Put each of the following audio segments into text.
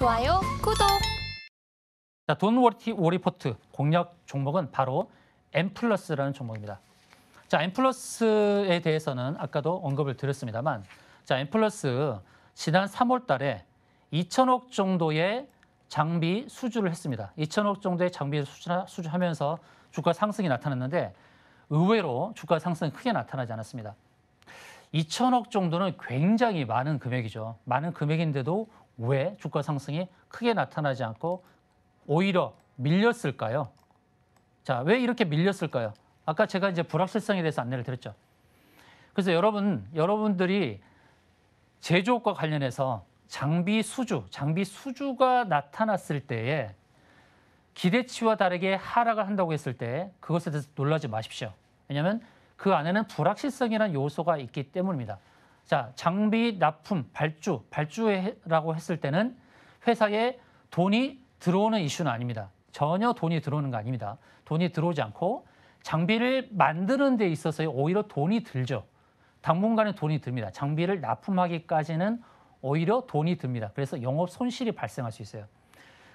좋아요, 구독. 자, 돈 워티 워리포트 공략 종목은 바로 엠플러스라는 종목입니다. 자, 엠플러스에 대해서는 아까도 언급을 드렸습니다만 자, 엠플러스 지난 3월 달에 2천억 정도의 장비 수주를 했습니다. 2천억 정도의 장비 수주하면서 주가 상승이 나타났는데 의외로 주가 상승이 크게 나타나지 않았습니다. 2천억 정도는 굉장히 많은 금액이죠. 많은 금액인데도 왜 주가 상승이 크게 나타나지 않고 오히려 밀렸을까요? 자, 왜 이렇게 밀렸을까요? 아까 제가 이제 불확실성에 대해서 안내를 드렸죠. 그래서 여러분, 여러분들이 제조업과 관련해서 장비 수주, 장비 수주가 나타났을 때에 기대치와 다르게 하락을 한다고 했을 때 그것에 대해서 놀라지 마십시오. 왜냐하면 그 안에는 불확실성이라는 요소가 있기 때문입니다. 자, 장비 납품, 발주, 발주라고 했을 때는 회사에 돈이 들어오는 이슈는 아닙니다. 전혀 돈이 들어오는 거 아닙니다. 돈이 들어오지 않고 장비를 만드는 데 있어서 오히려 돈이 들죠. 당분간은 돈이 듭니다. 장비를 납품하기까지는 오히려 돈이 듭니다. 그래서 영업 손실이 발생할 수 있어요.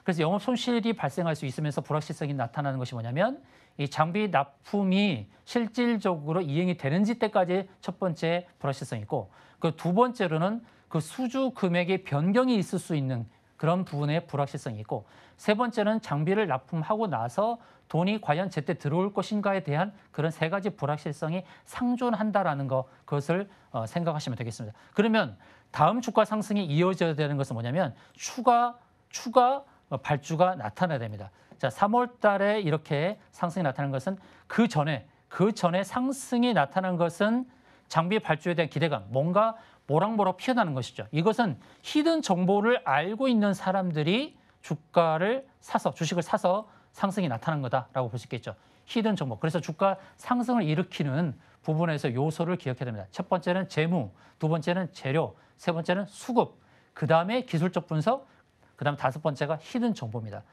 그래서 영업 손실이 발생할 수 있으면서 불확실성이 나타나는 것이 뭐냐면 이 장비 납품이 실질적으로 이행이 되는지 때까지 첫 번째 불확실성이 있고 그 두 번째로는 그 수주 금액의 변경이 있을 수 있는 그런 부분에 불확실성이 있고 세 번째는 장비를 납품하고 나서 돈이 과연 제때 들어올 것인가에 대한 그런 세 가지 불확실성이 상존한다라는 거 그것을 어, 생각하시면 되겠습니다. 그러면 다음 주가 상승이 이어져야 되는 것은 뭐냐면 추가 추가 어, 발주가 나타나야 됩니다. 자, 3월 달에 이렇게 상승이 나타난 것은 그 전에 그 전에 상승이 나타난 것은 장비 발주에 대한 기대감, 뭔가 모락모락 피어나는 것이죠. 이것은 히든 정보를 알고 있는 사람들이 주가를 사서 주식을 사서 상승이 나타난 거다라고 볼 수 있겠죠. 히든 정보. 그래서 주가 상승을 일으키는 부분에서 요소를 기억해야 됩니다. 첫 번째는 재무, 두 번째는 재료, 세 번째는 수급, 그 다음에 기술적 분석, 그다음 다섯 번째가 히든 정보입니다.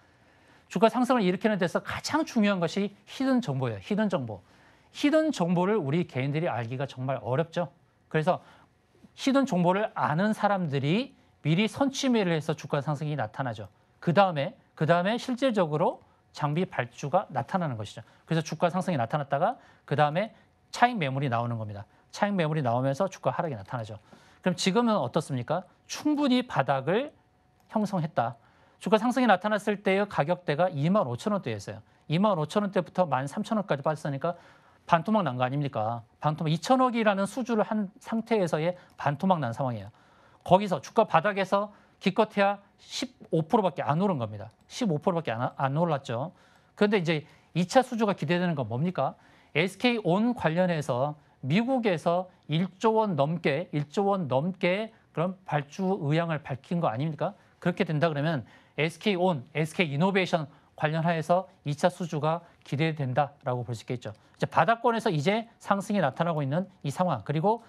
주가 상승을 일으키는 데서 가장 중요한 것이 히든 정보예요. 히든 정보. 히든 정보를 우리 개인들이 알기가 정말 어렵죠. 그래서 히든 정보를 아는 사람들이 미리 선취매를 해서 주가 상승이 나타나죠. 그 다음에 그 다음에 실질적으로 장비 발주가 나타나는 것이죠. 그래서 주가 상승이 나타났다가 그 다음에 차익 매물이 나오는 겁니다. 차익 매물이 나오면서 주가 하락이 나타나죠. 그럼 지금은 어떻습니까? 충분히 바닥을 형성했다. 주가 상승이 나타났을 때의 가격대가 2만 5천 원대였어요. 2만 5천 원대부터 1만 3천 원까지 빠졌으니까 반토막 난 거 아닙니까? 반토막 2천억이라는 수주를 한 상태에서의 반토막 난 상황이에요. 거기서 주가 바닥에서 기껏해야 15%밖에 안 오른 겁니다. 15%밖에 안, 안 올랐죠. 그런데 이제 2차 수주가 기대되는 건 뭡니까? SK 온 관련해서 미국에서 1조 원 넘게 1조 원 넘게 그런 발주 의향을 밝힌 거 아닙니까? 그렇게 된다 그러면 SK온, SK이노베이션 관련하여서 2차 수주가 기대된다라고 볼 수 있겠죠. 이제 바닥권에서 이제 상승이 나타나고 있는 이 상황 그리고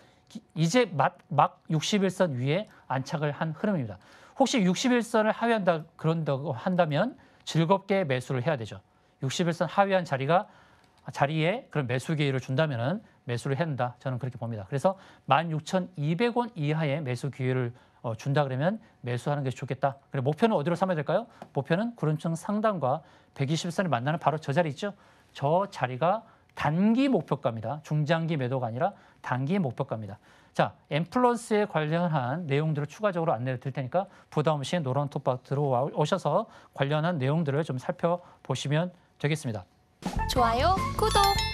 이제 막, 막 61선 위에 안착을 한 흐름입니다. 혹시 61선을 하위한다 그런다고 한다면 즐겁게 매수를 해야 되죠. 61선 하위한 자리가 자리에 그런 매수 기회를 준다면은 매수를 해야 된다. 저는 그렇게 봅니다. 그래서 16,200원 이하의 매수 기회를 어, 준다 그러면 매수하는 것이 좋겠다. 그리고 목표는 어디로 삼아야 될까요? 목표는 구름층 상단과 120선을 만나는 바로 저 자리 있죠. 저 자리가 단기 목표가입니다. 중장기 매도가 아니라 단기 목표가입니다. 자, 엠플러스에 관련한 내용들을 추가적으로 안내를 드릴 테니까 부담 없이 노란 톡박 들어오셔서 관련한 내용들을 좀 살펴보시면 되겠습니다. 좋아요, 구독!